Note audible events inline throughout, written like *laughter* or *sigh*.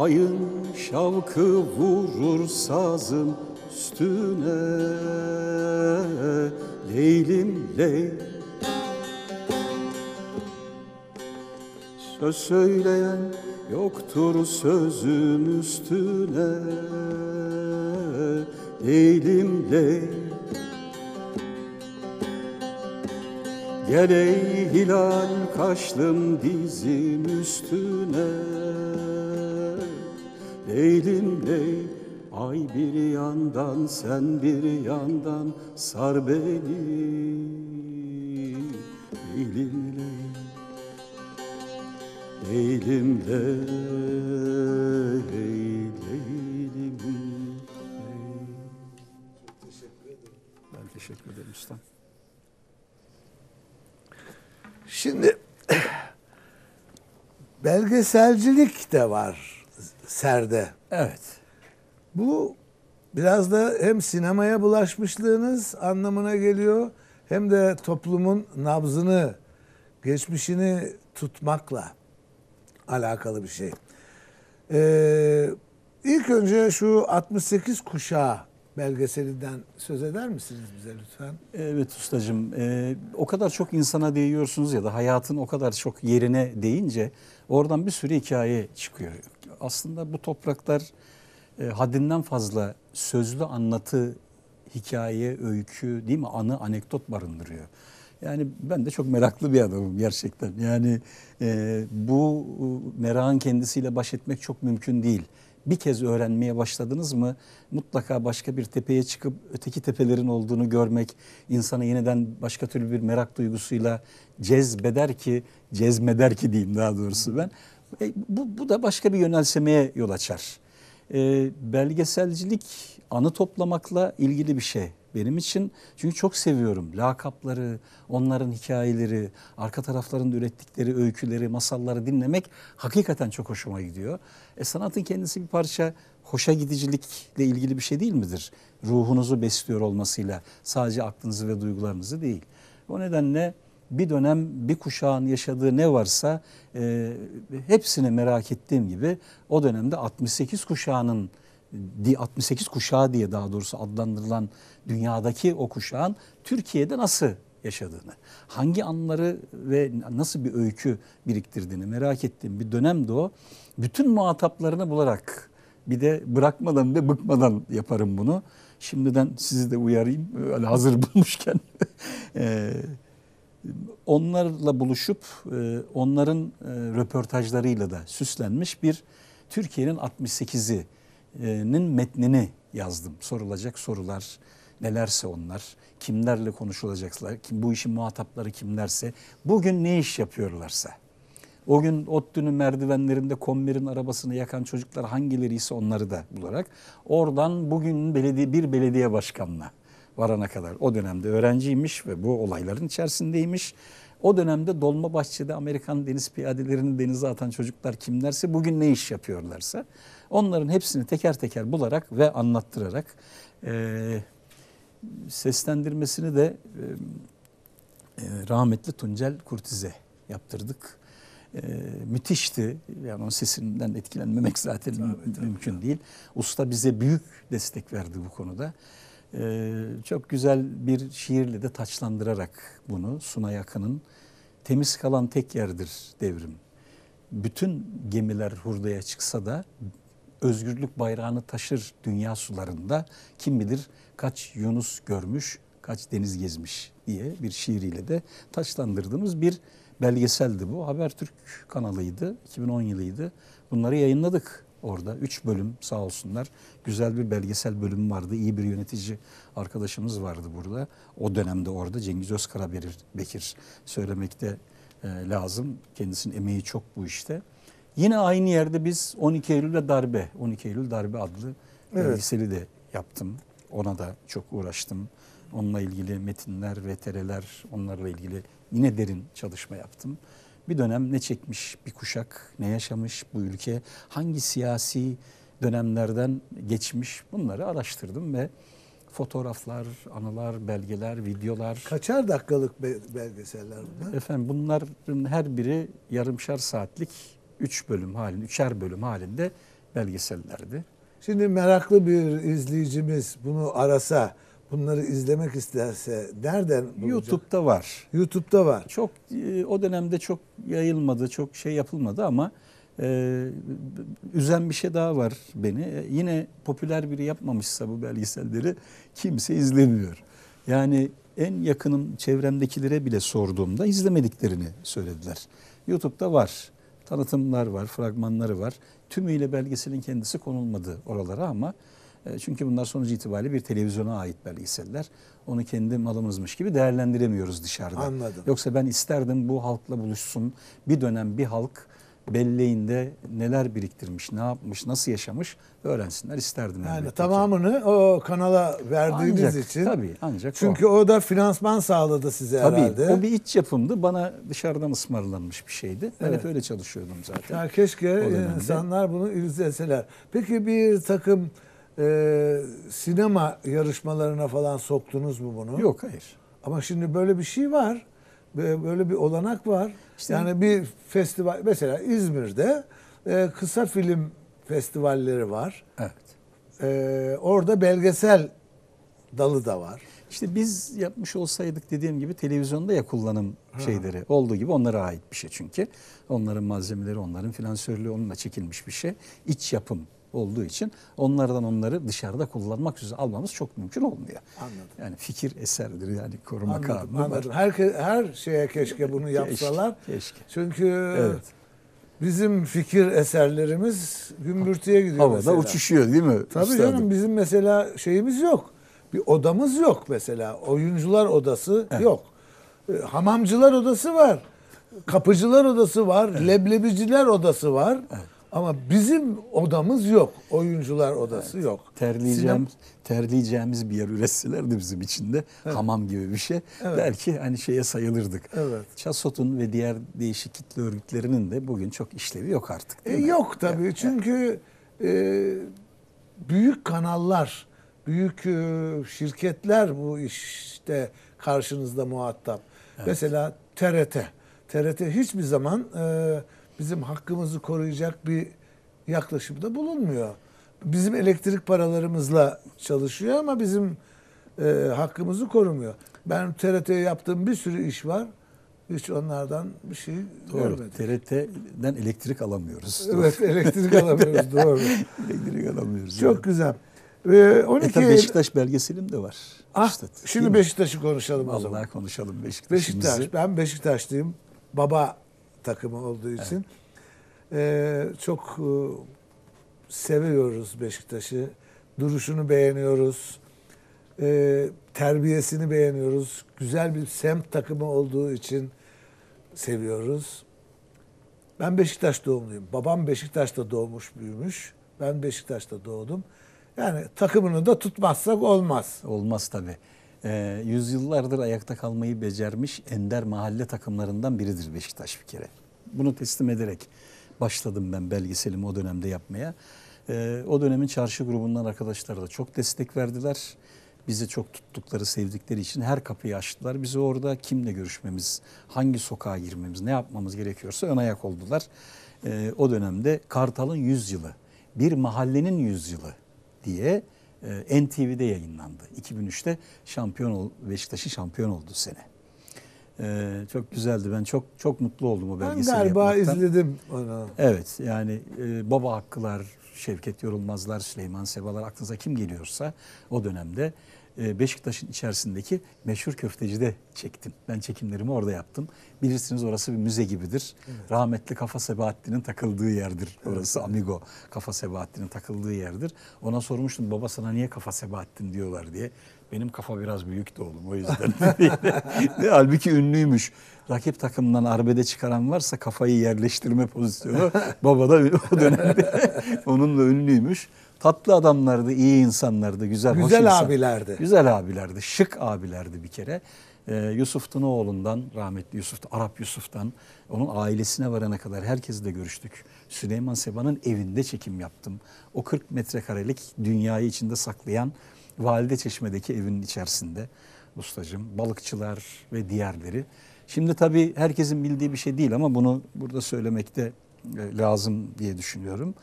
Ayın şavkı vurur sazın üstüne Leylim ley Söz söyleyen yoktur sözüm üstüne Leylim ley Gel ey hilal kaşlım dizim üstüne Leylim ley Ay bir yandan sen bir yandan sar beni Leylim ley Leylim ley Leylim ley Ben teşekkür ederim ustam. Şimdi *clears throat* belgeselcilik de var serde. Evet. Bu biraz da hem sinemaya bulaşmışlığınız anlamına geliyor hem de toplumun nabzını, geçmişini tutmakla alakalı bir şey. Ee, ilk önce şu 68 kuşağı belgeselinden söz eder misiniz bize lütfen? Evet ustacığım. E, o kadar çok insana değiyorsunuz ya da hayatın o kadar çok yerine değince oradan bir sürü hikaye çıkıyor aslında bu topraklar e, haddinden fazla sözlü anlatı, hikaye, öykü değil mi? Anı, anekdot barındırıyor. Yani ben de çok meraklı bir adamım gerçekten. Yani e, bu e, merakın kendisiyle baş etmek çok mümkün değil. Bir kez öğrenmeye başladınız mı mutlaka başka bir tepeye çıkıp öteki tepelerin olduğunu görmek insana yeniden başka türlü bir merak duygusuyla cezbeder ki, cezmeder ki diyeyim daha doğrusu ben. E, bu, bu da başka bir yönelsemeye yol açar. E, belgeselcilik anı toplamakla ilgili bir şey benim için. Çünkü çok seviyorum lakapları, onların hikayeleri, arka taraflarında ürettikleri öyküleri, masalları dinlemek hakikaten çok hoşuma gidiyor. E, sanatın kendisi bir parça hoşa gidicilikle ilgili bir şey değil midir? Ruhunuzu besliyor olmasıyla sadece aklınızı ve duygularınızı değil. O nedenle bir dönem bir kuşağın yaşadığı ne varsa e, hepsini merak ettiğim gibi o dönemde 68 kuşağının 68 kuşağı diye daha doğrusu adlandırılan dünyadaki o kuşağın Türkiye'de nasıl yaşadığını, hangi anları ve nasıl bir öykü biriktirdiğini merak ettiğim bir dönemde o. Bütün muhataplarını bularak bir de bırakmadan ve bıkmadan yaparım bunu. Şimdiden sizi de uyarayım hazır bulmuşken. *laughs* E, onlarla buluşup e, onların e, röportajlarıyla da süslenmiş bir Türkiye'nin 68'inin metnini yazdım. Sorulacak sorular nelerse onlar, kimlerle konuşulacaklar, kim, bu işin muhatapları kimlerse, bugün ne iş yapıyorlarsa. O gün ODTÜ'nün merdivenlerinde kombirin arabasını yakan çocuklar hangileri ise onları da bularak oradan bugün belediye, bir belediye başkanına varana kadar o dönemde öğrenciymiş ve bu olayların içerisindeymiş. O dönemde Dolmabahçe'de Amerikan deniz piyadelerini denize atan çocuklar kimlerse bugün ne iş yapıyorlarsa onların hepsini teker teker bularak ve anlattırarak e, seslendirmesini de e, rahmetli Tuncel Kurtize yaptırdık. E, müthişti. Yani onun sesinden etkilenmemek zaten tabii, mümkün tabii. değil. Usta bize büyük destek verdi bu konuda. Ee, çok güzel bir şiirle de taçlandırarak bunu Suna Yakın'ın temiz kalan tek yerdir devrim. Bütün gemiler hurdaya çıksa da özgürlük bayrağını taşır dünya sularında kim bilir kaç Yunus görmüş, kaç deniz gezmiş diye bir şiiriyle de taçlandırdığımız bir belgeseldi bu. Habertürk kanalıydı, 2010 yılıydı. Bunları yayınladık orada. Üç bölüm sağ olsunlar. Güzel bir belgesel bölüm vardı. İyi bir yönetici arkadaşımız vardı burada. O dönemde orada Cengiz Özkara Bekir söylemekte e, lazım. Kendisinin emeği çok bu işte. Yine aynı yerde biz 12 Eylül'de darbe, 12 Eylül darbe adlı evet. belgeseli de yaptım. Ona da çok uğraştım. Onunla ilgili metinler, VTR'ler, onlarla ilgili yine derin çalışma yaptım. Bir dönem ne çekmiş bir kuşak, ne yaşamış bu ülke, hangi siyasi dönemlerden geçmiş bunları araştırdım ve fotoğraflar, anılar, belgeler, videolar. Kaçar dakikalık belgeseller bunlar? Efendim bunların her biri yarımşar saatlik üç bölüm halinde, üçer bölüm halinde belgesellerdi. Şimdi meraklı bir izleyicimiz bunu arasa bunları izlemek isterse nereden bulacak? YouTube'da var. YouTube'da var. Çok e, o dönemde çok yayılmadı, çok şey yapılmadı ama e, üzen bir şey daha var beni. E, yine popüler biri yapmamışsa bu belgeselleri kimse izlemiyor. Yani en yakınım çevremdekilere bile sorduğumda izlemediklerini söylediler. YouTube'da var. Tanıtımlar var, fragmanları var. Tümüyle belgeselin kendisi konulmadı oralara ama e, çünkü bunlar sonuç itibariyle bir televizyona ait belgeseller. Onu kendi malımızmış gibi değerlendiremiyoruz dışarıda. Anladım. Yoksa ben isterdim bu halkla buluşsun. Bir dönem bir halk belleğinde neler biriktirmiş, ne yapmış, nasıl yaşamış öğrensinler isterdim. Yani elbette. tamamını o kanala verdiğiniz ancak, için. Tabii ancak Çünkü o. o da finansman sağladı size tabii, herhalde. Tabii o bir iç yapımdı. Bana dışarıdan ısmarlanmış bir şeydi. Ben evet. hep öyle çalışıyordum zaten. Ya keşke insanlar bunu izleseler. Peki bir takım e, sinema yarışmalarına falan soktunuz mu bunu? Yok hayır. Ama şimdi böyle bir şey var. Böyle bir olanak var. İşte, yani bir festival mesela İzmir'de e, kısa film festivalleri var. Evet. E, orada belgesel dalı da var. İşte biz yapmış olsaydık dediğim gibi televizyonda ya kullanım ha. şeyleri olduğu gibi onlara ait bir şey çünkü. Onların malzemeleri, onların finansörlüğü onunla çekilmiş bir şey. İç yapım olduğu için onlardan onları dışarıda kullanmak üzere almamız çok mümkün olmuyor. Anladım. Yani fikir eserdir yani koruma anladım, kanunu anladım. Her, her şeye keşke bunu yapsalar. Keşke. keşke. Çünkü evet. Bizim fikir eserlerimiz gümbürtüye gidiyor Havada mesela. uçuşuyor değil mi? Tabii üstadım? canım bizim mesela şeyimiz yok. Bir odamız yok mesela. Oyuncular odası evet. yok. E, hamamcılar odası var. Kapıcılar odası var. Evet. Leblebiciler odası var. Evet. Ama bizim odamız yok. Oyuncular odası evet. yok. Terleyeceğimiz, Sinem... terleyeceğimiz bir yer üretselerdi bizim içinde. Evet. Hamam gibi bir şey. Evet. Belki hani şeye sayılırdık. Evet. Çasot'un ve diğer değişik kitle örgütlerinin de bugün çok işlevi yok artık. e, mi? Yok tabii. Evet. Çünkü evet. e, büyük kanallar, büyük e, şirketler bu işte karşınızda muhatap. Evet. Mesela TRT. TRT hiçbir zaman... E, bizim hakkımızı koruyacak bir yaklaşımda bulunmuyor. Bizim elektrik paralarımızla çalışıyor ama bizim e, hakkımızı korumuyor. Ben TRT'ye yaptığım bir sürü iş var. Hiç onlardan bir şey doğru. görmedim. TRT'den elektrik alamıyoruz. Evet elektrik alamıyoruz *laughs* doğru. elektrik alamıyoruz. Çok yani. güzel. Ee, 12 e Beşiktaş belgeselim de var. Ah, işte, şimdi Beşiktaş'ı konuşalım Vallahi o zaman. Vallahi konuşalım Beşiktaş'ımızı. Beşiktaş, ben Beşiktaşlıyım. Baba takımı olduğu için evet. e, çok e, seviyoruz Beşiktaş'ı. Duruşunu beğeniyoruz. E, terbiyesini beğeniyoruz. Güzel bir semt takımı olduğu için seviyoruz. Ben Beşiktaş doğumluyum. Babam Beşiktaş'ta doğmuş, büyümüş. Ben Beşiktaş'ta doğdum. Yani takımını da tutmazsak olmaz. Olmaz tabii e, yüzyıllardır ayakta kalmayı becermiş ender mahalle takımlarından biridir Beşiktaş bir kere. Bunu teslim ederek başladım ben belgeselimi o dönemde yapmaya. E, o dönemin çarşı grubundan arkadaşlar da çok destek verdiler. Bizi çok tuttukları, sevdikleri için her kapıyı açtılar. Bizi orada kimle görüşmemiz, hangi sokağa girmemiz, ne yapmamız gerekiyorsa ön ayak oldular. E, o dönemde Kartal'ın yüzyılı, bir mahallenin yüzyılı diye ee, NTV'de yayınlandı. 2003'te şampiyon ol, Beşiktaş'ın şampiyon olduğu sene. Ee, çok güzeldi. Ben çok çok mutlu oldum o belgeseli Ben galiba yapmaktan. izledim onu. Evet yani e, Baba Hakkılar, Şevket Yorulmazlar, Süleyman Sebalar aklınıza kim geliyorsa o dönemde e, Beşiktaş'ın içerisindeki meşhur köftecide çektim. Ben çekimlerimi orada yaptım. Bilirsiniz orası bir müze gibidir. Evet. Rahmetli Kafa Sebahattin'in takıldığı yerdir orası evet. Amigo. Kafa Sebahattin'in takıldığı yerdir. Ona sormuştum baba sana niye Kafa Sebahattin diyorlar diye. Benim kafa biraz büyük de oğlum o yüzden. *laughs* Halbuki ünlüymüş. Rakip takımdan arbede çıkaran varsa kafayı yerleştirme pozisyonu. Baba da o dönemde *laughs* onunla ünlüymüş. Tatlı adamlardı, iyi insanlardı, güzel, güzel hoş abilerdi. Insan. Güzel abilerdi, şık abilerdi bir kere. Ee, Yusuf Tunoğlu'ndan, rahmetli Yusuf, Arap Yusuf'tan, onun ailesine varana kadar herkesle görüştük. Süleyman Seba'nın evinde çekim yaptım. O 40 metrekarelik dünyayı içinde saklayan Valide Çeşme'deki evinin içerisinde ustacım, balıkçılar ve diğerleri. Şimdi tabii herkesin bildiği bir şey değil ama bunu burada söylemekte e, lazım diye düşünüyorum.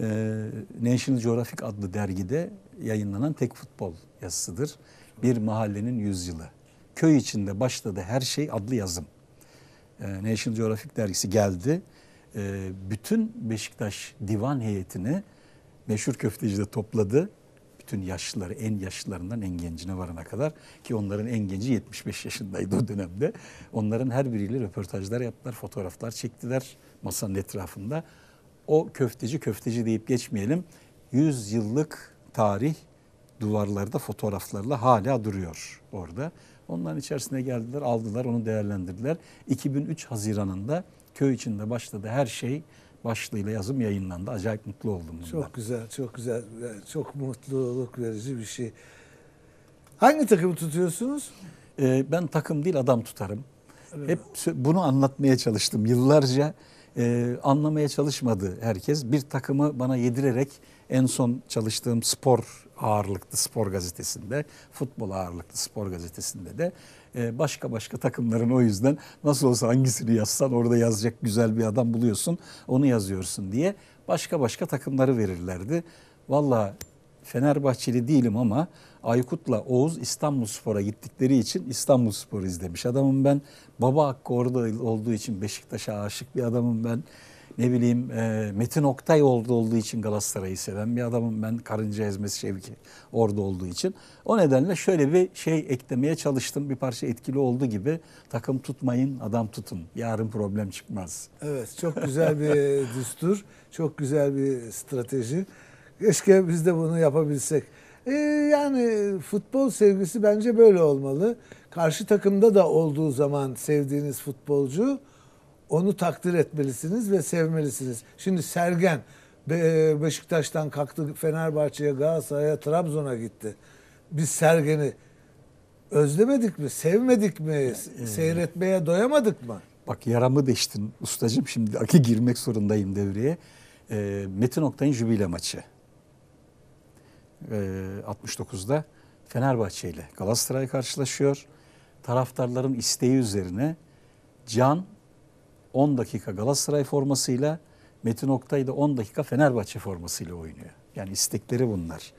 E, National Geographic adlı dergide yayınlanan tek futbol yazısıdır. Bir mahallenin yüzyılı. Köy içinde başladı her şey adlı yazım. E, National Geographic dergisi geldi. Bütün Beşiktaş divan heyetini meşhur köfteci de topladı bütün yaşlıları en yaşlılarından en gencine varana kadar ki onların en genci 75 yaşındaydı o dönemde. Onların her biriyle röportajlar yaptılar, fotoğraflar çektiler masanın etrafında. O köfteci köfteci deyip geçmeyelim. 100 yıllık tarih duvarlarda fotoğraflarla hala duruyor orada. Onların içerisine geldiler, aldılar, onu değerlendirdiler. 2003 Haziran'ında köy içinde başladı her şey başlığıyla yazım yayınlandı. Acayip mutlu oldum. Bundan. Çok güzel, çok güzel. Çok mutluluk verici bir şey. Hangi takımı tutuyorsunuz? Ee, ben takım değil adam tutarım. Öyle Hep bunu anlatmaya çalıştım. Yıllarca e, anlamaya çalışmadı herkes. Bir takımı bana yedirerek en son çalıştığım spor ağırlıklı spor gazetesinde, futbol ağırlıklı spor gazetesinde de ee, başka başka takımların o yüzden nasıl olsa hangisini yazsan orada yazacak güzel bir adam buluyorsun onu yazıyorsun diye başka başka takımları verirlerdi. Valla Fenerbahçeli değilim ama Aykut'la Oğuz İstanbul Spor'a gittikleri için İstanbul Spor'u izlemiş adamım ben. Baba hakkı orada olduğu için Beşiktaş'a aşık bir adamım ben ne bileyim e, Metin Oktay orada olduğu için Galatasaray'ı seven bir adamım ben Karınca Ezmesi Şevki orada olduğu için. O nedenle şöyle bir şey eklemeye çalıştım bir parça etkili oldu gibi takım tutmayın adam tutun yarın problem çıkmaz. Evet çok güzel bir *laughs* düstur çok güzel bir strateji keşke biz de bunu yapabilsek. Ee, yani futbol sevgisi bence böyle olmalı. Karşı takımda da olduğu zaman sevdiğiniz futbolcu onu takdir etmelisiniz ve sevmelisiniz. Şimdi Sergen Be e, Beşiktaş'tan kalktı Fenerbahçe'ye, Galatasaray'a, Trabzon'a gitti. Biz Sergen'i özlemedik mi? Sevmedik mi? Yani, e, Seyretmeye doyamadık mı? Bak yaramı deştin ustacığım. Şimdi aki girmek zorundayım devreye. E, Metin Oktay'ın jübile maçı. E, 69'da Fenerbahçe ile Galatasaray karşılaşıyor. Taraftarların isteği üzerine Can 10 dakika Galatasaray formasıyla, Metin Oktay da 10 dakika Fenerbahçe formasıyla oynuyor. Yani istekleri bunlar.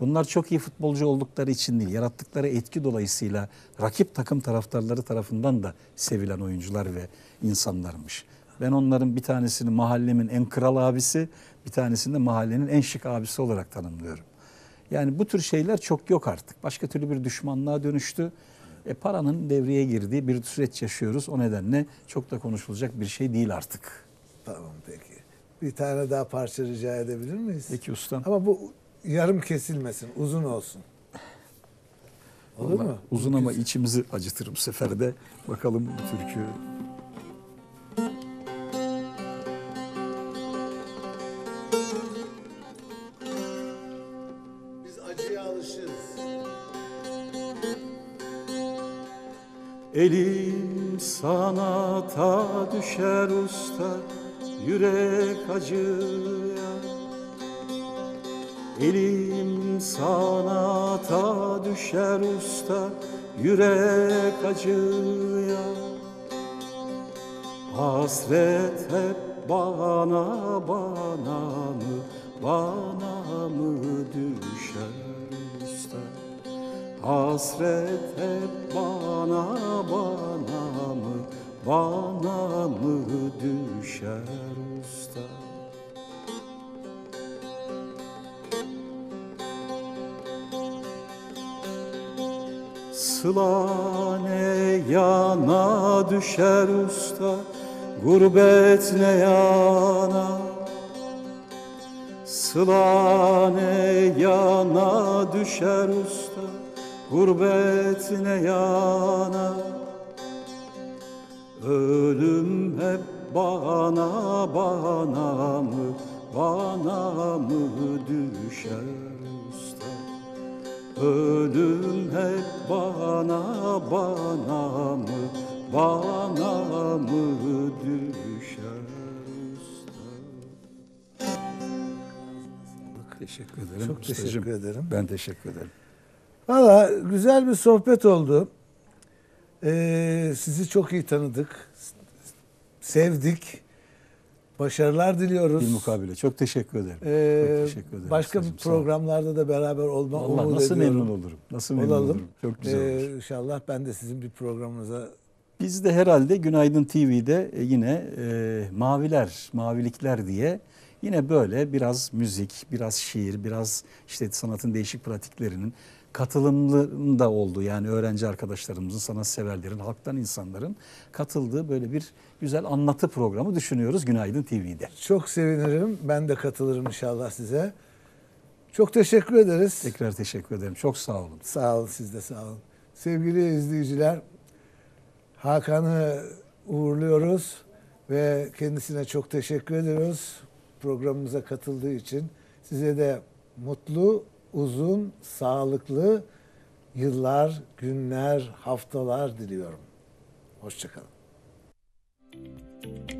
Bunlar çok iyi futbolcu oldukları için değil, yarattıkları etki dolayısıyla rakip takım taraftarları tarafından da sevilen oyuncular ve insanlarmış. Ben onların bir tanesini mahallemin en kral abisi, bir tanesini de mahallenin en şık abisi olarak tanımlıyorum. Yani bu tür şeyler çok yok artık. Başka türlü bir düşmanlığa dönüştü. E, paranın devreye girdiği bir süreç yaşıyoruz. O nedenle çok da konuşulacak bir şey değil artık. Tamam peki. Bir tane daha parça rica edebilir miyiz? Peki ustam. Ama bu yarım kesilmesin, uzun olsun. Olur Vallahi, mu? Uzun ama Güzel. içimizi acıtırım seferde. Bakalım bu türkü Biz acıya alışırız. Elim sanata düşer usta Yürek acıya Elim sanata düşer usta Yürek acıya Hasret hep bana bana mı bana mı Hasret hep bana bana mı bana mı düşer usta? Sıla ne yana düşer usta, gurbet ne yana Sıla ne yana düşer usta gurbet ne yana Ölüm hep bana bana mı bana mı düşer usta Ölüm hep bana bana mı bana mı düşer Teşekkür ederim. Çok teşekkür ederim. Ben teşekkür ederim. Valla güzel bir sohbet oldu. Ee, sizi çok iyi tanıdık. Sevdik. Başarılar diliyoruz. Bir mukabele. Çok teşekkür ederim. Ee, çok teşekkür ederim. Başka Sacım, programlarda da beraber olma Vallahi umut nasıl memnun olurum. Nasıl memnun Olalım. olurum. Çok güzel ee, olur. İnşallah ben de sizin bir programınıza biz de herhalde Günaydın TV'de e, yine e, maviler, mavilikler diye yine böyle biraz müzik, biraz şiir, biraz işte sanatın değişik pratiklerinin katılımlı da oldu. Yani öğrenci arkadaşlarımızın, sanat severlerin halktan insanların katıldığı böyle bir güzel anlatı programı düşünüyoruz Günaydın TV'de. Çok sevinirim. Ben de katılırım inşallah size. Çok teşekkür ederiz. Tekrar teşekkür ederim. Çok sağ olun. Sağ olun siz de sağ olun. Sevgili izleyiciler, Hakan'ı uğurluyoruz ve kendisine çok teşekkür ediyoruz programımıza katıldığı için. Size de mutlu uzun, sağlıklı yıllar, günler, haftalar diliyorum. Hoşçakalın. Thank you.